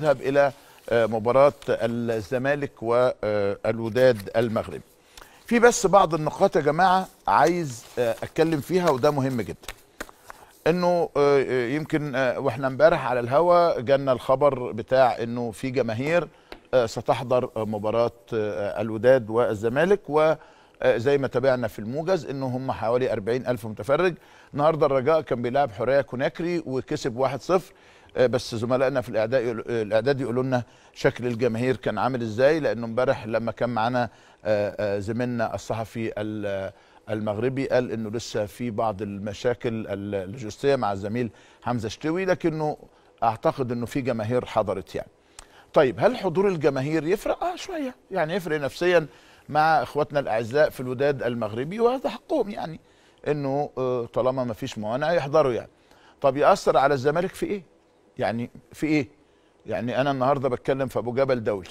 نذهب إلى آه، مباراة الزمالك والوداد آه، المغرب في بس بعض النقاط يا جماعة عايز آه، أتكلم فيها وده مهم جدا انه يمكن واحنا امبارح على الهوا جالنا الخبر بتاع انه في جماهير ستحضر مباراه الوداد والزمالك وزي ما تابعنا في الموجز ان هم حوالي 40 الف متفرج النهارده الرجاء كان بيلعب حريه كوناكري وكسب 1-0 آه، بس زملائنا في الاعداء آه، الاعداد يقولوا لنا شكل الجماهير كان عامل ازاي لانه امبارح لما كان معانا آه، زميلنا الصحفي المغربي قال انه لسه في بعض المشاكل اللوجستيه مع الزميل حمزه شتوي لكنه اعتقد انه في جماهير حضرت يعني طيب هل حضور الجماهير يفرق اه شويه يعني يفرق نفسيا مع اخواتنا الاعزاء في الوداد المغربي وهذا حقهم يعني انه طالما ما فيش موانع يحضروا يعني طب ياثر على الزمالك في ايه يعني في ايه يعني انا النهارده بتكلم في ابو جبل دولي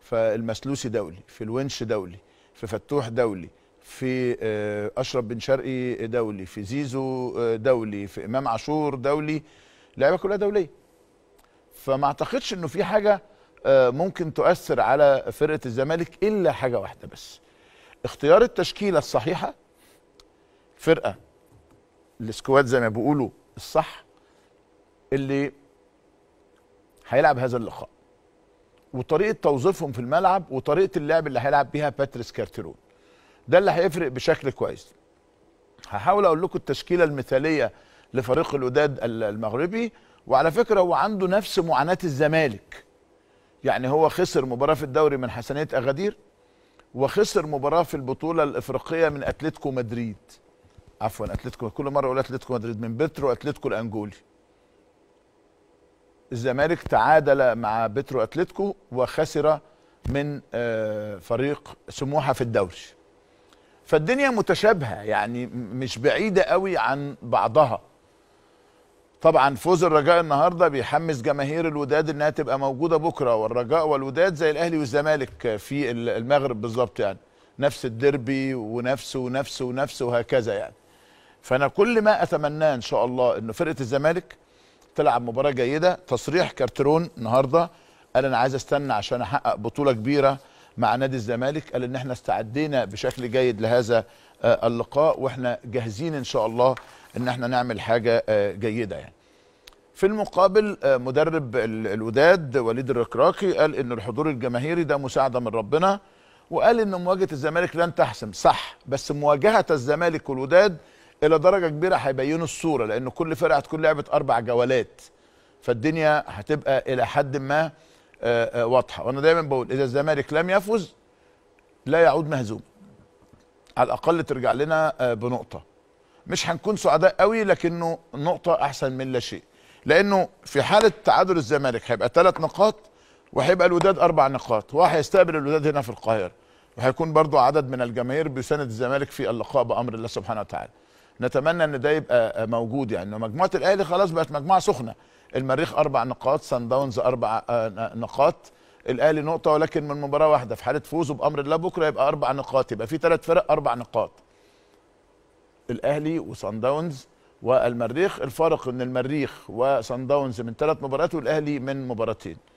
فالمسلوسي دولي في الونش دولي في فتوح دولي في آه، اشرف بن شرقي دولي في زيزو آه، دولي في امام عاشور دولي لعيبه كلها دوليه فما اعتقدش انه في حاجه آه، ممكن تؤثر على فرقه الزمالك الا حاجه واحده بس اختيار التشكيله الصحيحه فرقه السكواد زي ما بيقولوا الصح اللي هيلعب هذا اللقاء وطريقه توظيفهم في الملعب وطريقه اللعب اللي هيلعب بيها باتريس كارترون ده اللي هيفرق بشكل كويس هحاول اقول لكم التشكيله المثاليه لفريق الوداد المغربي وعلى فكره هو عنده نفس معاناه الزمالك يعني هو خسر مباراه في الدوري من حسنيه اغادير وخسر مباراه في البطوله الافريقيه من اتلتيكو مدريد عفوا اتلتيكو كل مره اقول اتلتيكو مدريد من بترو اتلتيكو الانجولي الزمالك تعادل مع بترو اتلتيكو وخسر من آه، فريق سموحه في الدوري فالدنيا متشابهه يعني مش بعيده قوي عن بعضها طبعا فوز الرجاء النهارده بيحمس جماهير الوداد انها تبقى موجوده بكره والرجاء والوداد زي الاهلي والزمالك في المغرب بالظبط يعني نفس الديربي ونفسه ونفسه ونفسه وهكذا يعني فانا كل ما اتمناه ان شاء الله ان فرقه الزمالك تلعب مباراه جيده تصريح كارترون النهارده قال انا عايز استنى عشان احقق بطوله كبيره مع نادي الزمالك قال ان احنا استعدينا بشكل جيد لهذا آه، اللقاء واحنا جاهزين ان شاء الله ان احنا نعمل حاجه آه، جيده يعني في المقابل آه، مدرب الوداد وليد الركراكي قال ان الحضور الجماهيري ده مساعده من ربنا وقال ان مواجهه الزمالك لن تحسم صح بس مواجهه الزمالك والوداد الى درجه كبيره هيبينوا الصوره لان كل فرقه هتكون لعبت اربع جولات فالدنيا هتبقى الى حد ما آه، آه، واضحه وانا دايما بقول اذا الزمالك لم يفز لا يعود مهزوم على الاقل ترجع لنا آه، بنقطه مش هنكون سعداء قوي لكنه نقطه احسن من لا شيء لانه في حاله تعادل الزمالك هيبقى ثلاث نقاط وهيبقى الوداد اربع نقاط هو هيستقبل الوداد هنا في القاهره وهيكون برضو عدد من الجماهير بيساند الزمالك في اللقاء بامر الله سبحانه وتعالى نتمنى ان ده يبقى موجود يعني مجموعه الاهلي خلاص بقت مجموعه سخنه المريخ اربع نقاط سان داونز اربع آه، نقاط الاهلي نقطه ولكن من مباراه واحده في حاله فوزه بامر الله بكره يبقى اربع نقاط يبقى في ثلاث فرق اربع نقاط الاهلي وسان داونز والمريخ الفارق ان المريخ وسان داونز من ثلاث مباريات والاهلي من مباراتين